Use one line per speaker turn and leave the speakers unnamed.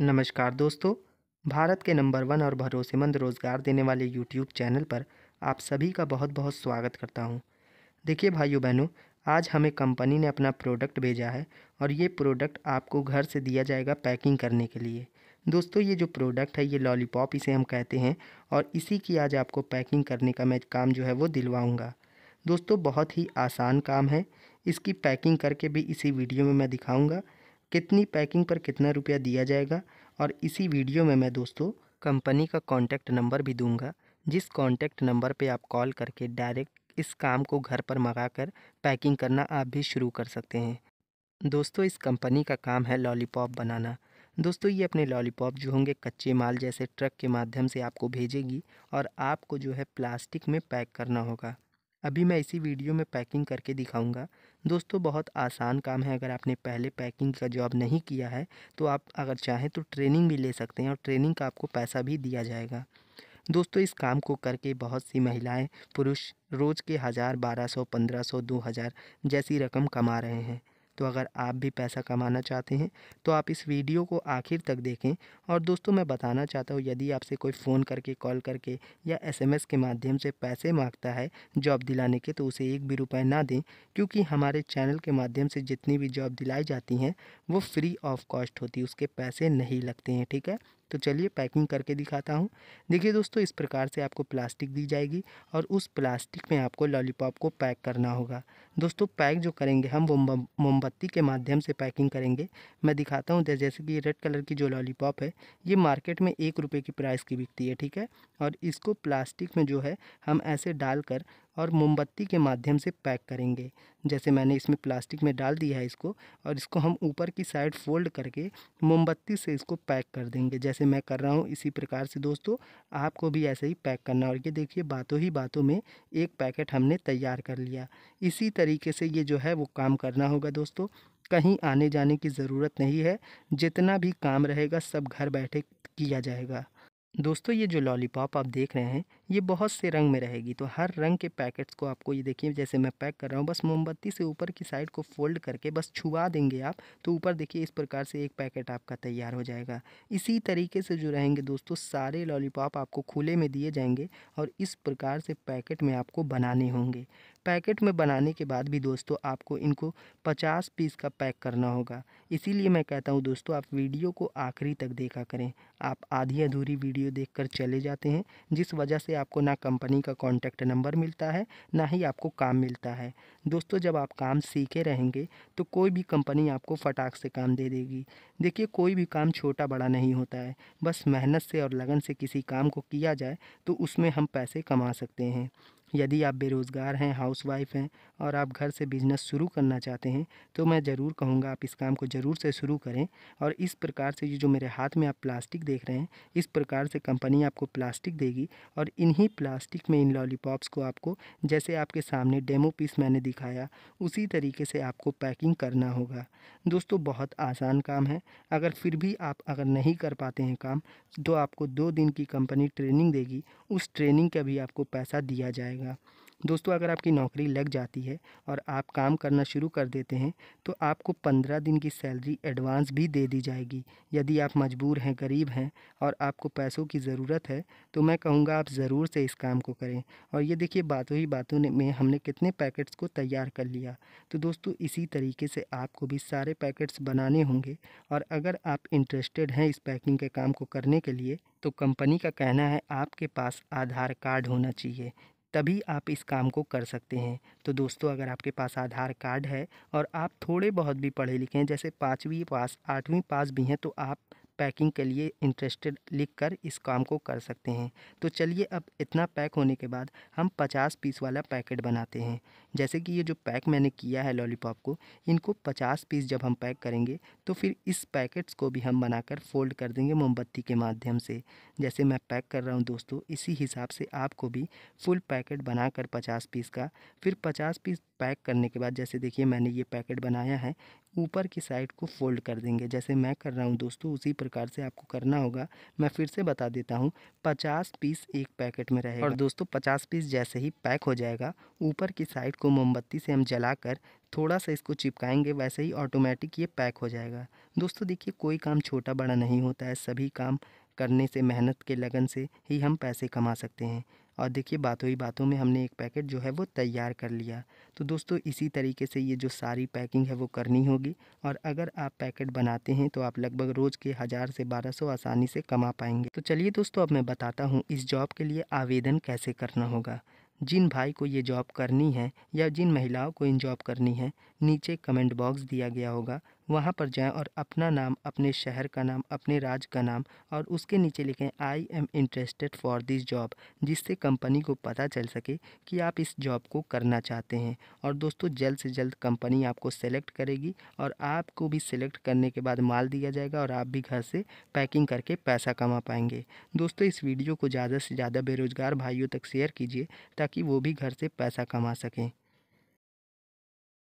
नमस्कार दोस्तों भारत के नंबर वन और भरोसेमंद रोज़गार देने वाले यूट्यूब चैनल पर आप सभी का बहुत बहुत स्वागत करता हूं। देखिए भाइयों बहनों आज हमें कंपनी ने अपना प्रोडक्ट भेजा है और ये प्रोडक्ट आपको घर से दिया जाएगा पैकिंग करने के लिए दोस्तों ये जो प्रोडक्ट है ये लॉलीपॉप इसे हम कहते हैं और इसी की आज आपको पैकिंग करने का मैं काम जो है वो दिलवाऊँगा दोस्तों बहुत ही आसान काम है इसकी पैकिंग करके भी इसी वीडियो में मैं दिखाऊँगा कितनी पैकिंग पर कितना रुपया दिया जाएगा और इसी वीडियो में मैं दोस्तों कंपनी का कॉन्टैक्ट नंबर भी दूंगा जिस कॉन्टैक्ट नंबर पे आप कॉल करके डायरेक्ट इस काम को घर पर मंगा कर पैकिंग करना आप भी शुरू कर सकते हैं दोस्तों इस कंपनी का काम है लॉलीपॉप बनाना दोस्तों ये अपने लॉलीपॉप जो होंगे कच्चे माल जैसे ट्रक के माध्यम से आपको भेजेगी और आपको जो है प्लास्टिक में पैक करना होगा अभी मैं इसी वीडियो में पैकिंग करके दिखाऊंगा दोस्तों बहुत आसान काम है अगर आपने पहले पैकिंग का जॉब नहीं किया है तो आप अगर चाहें तो ट्रेनिंग भी ले सकते हैं और ट्रेनिंग का आपको पैसा भी दिया जाएगा दोस्तों इस काम को करके बहुत सी महिलाएं पुरुष रोज़ के हज़ार बारह सौ पंद्रह सौ दो हज़ार जैसी रकम कमा रहे हैं तो अगर आप भी पैसा कमाना चाहते हैं तो आप इस वीडियो को आखिर तक देखें और दोस्तों मैं बताना चाहता हूँ यदि आपसे कोई फ़ोन करके कॉल करके या एसएमएस के माध्यम से पैसे मांगता है जॉब दिलाने के तो उसे एक भी रुपये ना दें क्योंकि हमारे चैनल के माध्यम से जितनी भी जॉब दिलाई जाती हैं वो फ्री ऑफ कॉस्ट होती है उसके पैसे नहीं लगते हैं ठीक है तो चलिए पैकिंग करके दिखाता हूँ देखिए दोस्तों इस प्रकार से आपको प्लास्टिक दी जाएगी और उस प्लास्टिक में आपको लॉलीपॉप को पैक करना होगा दोस्तों पैक जो करेंगे हम वो मोमबत्ती के माध्यम से पैकिंग करेंगे मैं दिखाता हूँ जैसे कि रेड कलर की जो लॉलीपॉप है ये मार्केट में एक रुपये की प्राइस की बिकती है ठीक है और इसको प्लास्टिक में जो है हम ऐसे डालकर और मोमबत्ती के माध्यम से पैक करेंगे जैसे मैंने इसमें प्लास्टिक में डाल दिया है इसको और इसको हम ऊपर की साइड फोल्ड करके मोमबत्ती से इसको पैक कर देंगे जैसे मैं कर रहा हूँ इसी प्रकार से दोस्तों आपको भी ऐसे ही पैक करना और ये देखिए बातों ही बातों में एक पैकेट हमने तैयार कर लिया इसी तरीके से ये जो है वो काम करना होगा दोस्तों कहीं आने जाने की ज़रूरत नहीं है जितना भी काम रहेगा सब घर बैठे किया जाएगा दोस्तों ये जो लॉलीपॉप आप देख रहे हैं ये बहुत से रंग में रहेगी तो हर रंग के पैकेट्स को आपको ये देखिए जैसे मैं पैक कर रहा हूँ बस मोमबत्ती से ऊपर की साइड को फोल्ड करके बस छुआ देंगे आप तो ऊपर देखिए इस प्रकार से एक पैकेट आपका तैयार हो जाएगा इसी तरीके से जो रहेंगे दोस्तों सारे लॉलीपॉप आपको खुले में दिए जाएंगे और इस प्रकार से पैकेट में आपको बनाने होंगे पैकेट में बनाने के बाद भी दोस्तों आपको इनको 50 पीस का पैक करना होगा इसीलिए मैं कहता हूँ दोस्तों आप वीडियो को आखिरी तक देखा करें आप आधी अधूरी वीडियो देखकर चले जाते हैं जिस वजह से आपको ना कंपनी का कॉन्टैक्ट नंबर मिलता है ना ही आपको काम मिलता है दोस्तों जब आप काम सीखे रहेंगे तो कोई भी कंपनी आपको फटाक से काम दे देगी देखिए कोई भी काम छोटा बड़ा नहीं होता है बस मेहनत से और लगन से किसी काम को किया जाए तो उसमें हम पैसे कमा सकते हैं यदि आप बेरोज़गार हैं वाइफ़ हैं और आप घर से बिज़नेस शुरू करना चाहते हैं तो मैं ज़रूर कहूँगा आप इस काम को ज़रूर से शुरू करें और इस प्रकार से ये जो मेरे हाथ में आप प्लास्टिक देख रहे हैं इस प्रकार से कंपनी आपको प्लास्टिक देगी और इन्हीं प्लास्टिक में इन लॉलीपॉप्स को आपको जैसे आपके सामने डेमो पीस मैंने दिखाया उसी तरीके से आपको पैकिंग करना होगा दोस्तों बहुत आसान काम है अगर फिर भी आप अगर नहीं कर पाते हैं काम तो आपको दो दिन की कंपनी ट्रेनिंग देगी उस ट्रेनिंग का भी आपको पैसा दिया जाएगा जाएगा दोस्तों अगर आपकी नौकरी लग जाती है और आप काम करना शुरू कर देते हैं तो आपको पंद्रह दिन की सैलरी एडवांस भी दे दी जाएगी यदि आप मजबूर हैं गरीब हैं और आपको पैसों की ज़रूरत है तो मैं कहूँगा आप ज़रूर से इस काम को करें और ये देखिए बातों ही बातों में हमने कितने पैकेट्स को तैयार कर लिया तो दोस्तों इसी तरीके से आपको भी सारे पैकेट्स बनाने होंगे और अगर आप इंटरेस्टेड हैं इस पैकिंग के काम को करने के लिए तो कंपनी का कहना है आपके पास आधार कार्ड होना चाहिए तभी आप इस काम को कर सकते हैं तो दोस्तों अगर आपके पास आधार कार्ड है और आप थोड़े बहुत भी पढ़े लिखे हैं जैसे पाँचवीं पास आठवीं पास भी हैं तो आप पैकिंग के लिए इंटरेस्टेड लिख कर इस काम को कर सकते हैं तो चलिए अब इतना पैक होने के बाद हम 50 पीस वाला पैकेट बनाते हैं जैसे कि ये जो पैक मैंने किया है लॉलीपॉप को इनको 50 पीस जब हम पैक करेंगे तो फिर इस पैकेट्स को भी हम बनाकर फोल्ड कर देंगे मोमबत्ती के माध्यम से जैसे मैं पैक कर रहा हूँ दोस्तों इसी हिसाब से आपको भी फुल पैकेट बनाकर 50 पीस का फिर 50 पीस पैक करने के बाद जैसे देखिए मैंने ये पैकेट बनाया है ऊपर की साइड को फोल्ड कर देंगे जैसे मैं कर रहा हूँ दोस्तों उसी प्रकार से आपको करना होगा मैं फिर से बता देता हूँ पचास पीस एक पैकेट में रहेगा और दोस्तों पचास पीस जैसे ही पैक हो जाएगा ऊपर की साइड इसको मोमबत्ती से हम जलाकर थोड़ा सा इसको चिपकाएंगे वैसे ही ऑटोमेटिक ये पैक हो जाएगा दोस्तों देखिए कोई काम छोटा बड़ा नहीं होता है सभी काम करने से मेहनत के लगन से ही हम पैसे कमा सकते हैं और देखिए बातों ही बातों में हमने एक पैकेट जो है वो तैयार कर लिया तो दोस्तों इसी तरीके से ये जो सारी पैकिंग है वो करनी होगी और अगर आप पैकेट बनाते हैं तो आप लगभग रोज़ के हज़ार से बारह सौ आसानी से कमा पाएंगे तो चलिए दोस्तों अब मैं बताता हूँ इस जॉब के लिए आवेदन कैसे करना होगा जिन भाई को ये जॉब करनी है या जिन महिलाओं को इन जॉब करनी है नीचे कमेंट बॉक्स दिया गया होगा वहाँ पर जाएं और अपना नाम अपने शहर का नाम अपने राज्य का नाम और उसके नीचे लिखें I am interested for this job जिससे कंपनी को पता चल सके कि आप इस जॉब को करना चाहते हैं और दोस्तों जल्द से जल्द कंपनी आपको सेलेक्ट करेगी और आपको भी सेलेक्ट करने के बाद माल दिया जाएगा और आप भी घर से पैकिंग करके पैसा कमा पाएंगे दोस्तों इस वीडियो को ज़्यादा से ज़्यादा बेरोज़गार भाइयों तक शेयर कीजिए ताकि वो भी घर से पैसा कमा सकें